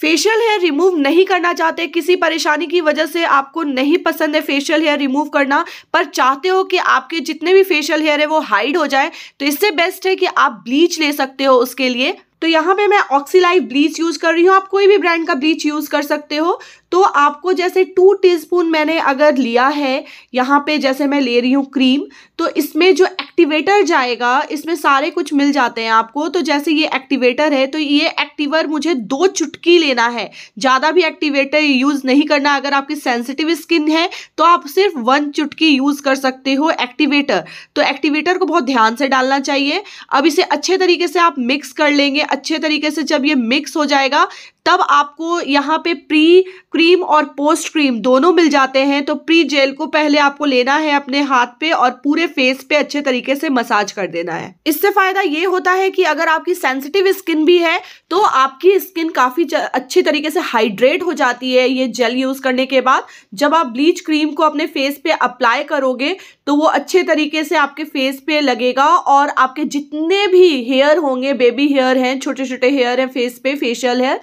facial hair remove नहीं करना चाहते किसी परेशानी की वजह से आपको नहीं पसंद है फेशियल हेयर रिमूव करना पर चाहते हो कि आपके जितने भी फेशियल हेयर है वो हाइड हो जाए तो इससे बेस्ट है कि आप ब्लीच ले सकते हो उसके लिए तो यहाँ पे मैं ऑक्सीलाइव ब्लीच यूज़ कर रही हूँ आप कोई भी ब्रांड का ब्लीच यूज़ कर सकते हो तो आपको जैसे टू टीस्पून मैंने अगर लिया है यहाँ पे जैसे मैं ले रही हूँ क्रीम तो इसमें जो एक्टिवेटर जाएगा इसमें सारे कुछ मिल जाते हैं आपको तो जैसे ये एक्टिवेटर है तो ये एक्टिवर मुझे दो चुटकी लेना है ज़्यादा भी एक्टिवेटर यूज़ नहीं करना अगर आपकी सेंसिटिव स्किन है तो आप सिर्फ वन चुटकी यूज़ कर सकते हो एक्टिवेटर तो एक्टिवेटर को बहुत ध्यान से डालना चाहिए अब इसे अच्छे तरीके से आप मिक्स कर लेंगे अच्छे तरीके से जब ये मिक्स हो जाएगा तब आपको यहाँ पे प्री क्रीम और पोस्ट क्रीम दोनों मिल जाते हैं तो प्री जेल को पहले आपको लेना है अपने हाथ पे और पूरे फेस पे अच्छे तरीके से मसाज कर देना है इससे फायदा ये होता है कि अगर आपकी सेंसिटिव स्किन भी है तो आपकी स्किन काफी अच्छी तरीके से हाइड्रेट हो जाती है ये जेल यूज करने के बाद जब आप ब्लीच क्रीम को अपने फेस पे अप्लाई करोगे तो वो अच्छे तरीके से आपके फेस पे लगेगा और आपके जितने भी हेयर होंगे बेबी हेयर हैं छोटे छोटे हेयर हैं फेस पे फेशियल है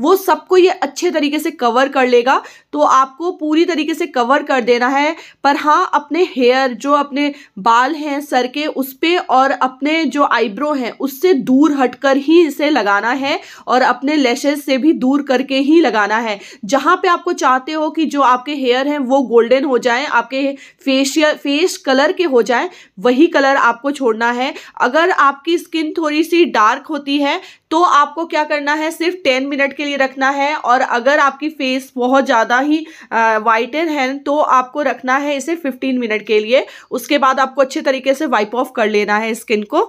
वो सबको ये अच्छे तरीके से कवर कर लेगा तो आपको पूरी तरीके से कवर कर देना है पर हाँ अपने हेयर जो अपने बाल हैं सर के उस पर और अपने जो आईब्रो हैं उससे दूर हटकर ही इसे लगाना है और अपने लैशेज से भी दूर करके ही लगाना है जहाँ पे आपको चाहते हो कि जो आपके हेयर हैं वो गोल्डन हो जाए आपके फेशियल फेस कलर के हो जाए वही कलर आपको छोड़ना है अगर आपकी स्किन थोड़ी सी डार्क होती है तो आपको क्या करना है सिर्फ टेन मिनट के लिए रखना है और अगर आपकी फेस बहुत ज़्यादा ही वाइटन है तो आपको रखना है इसे 15 मिनट के लिए उसके बाद आपको अच्छे तरीके से वाइप ऑफ कर लेना है स्किन को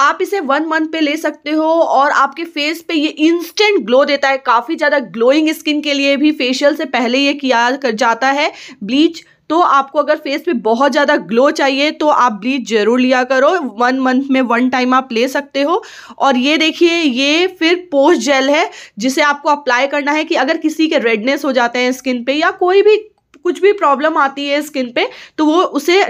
आप इसे वन मंथ पे ले सकते हो और आपके फेस पे ये इंस्टेंट ग्लो देता है काफ़ी ज़्यादा ग्लोइंग स्किन के लिए भी फेशियल से पहले ये किया कर जाता है ब्लीच तो आपको अगर फेस पे बहुत ज़्यादा ग्लो चाहिए तो आप ब्लीच ज़रूर लिया करो वन मंथ में वन टाइम आप ले सकते हो और ये देखिए ये फिर पोस्ट जेल है जिसे आपको अप्लाई करना है कि अगर किसी के रेडनेस हो जाते हैं स्किन पे या कोई भी कुछ भी प्रॉब्लम आती है स्किन पे तो वो उसे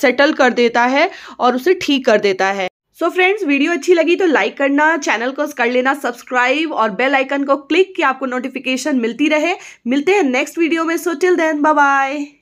सेटल कर देता है और उसे ठीक कर देता है सो so फ्रेंड्स वीडियो अच्छी लगी तो लाइक करना चैनल को कर लेना सब्सक्राइब और बेल आइकन को क्लिक कि आपको नोटिफिकेशन मिलती रहे मिलते हैं नेक्स्ट वीडियो में सो टिल देन बाय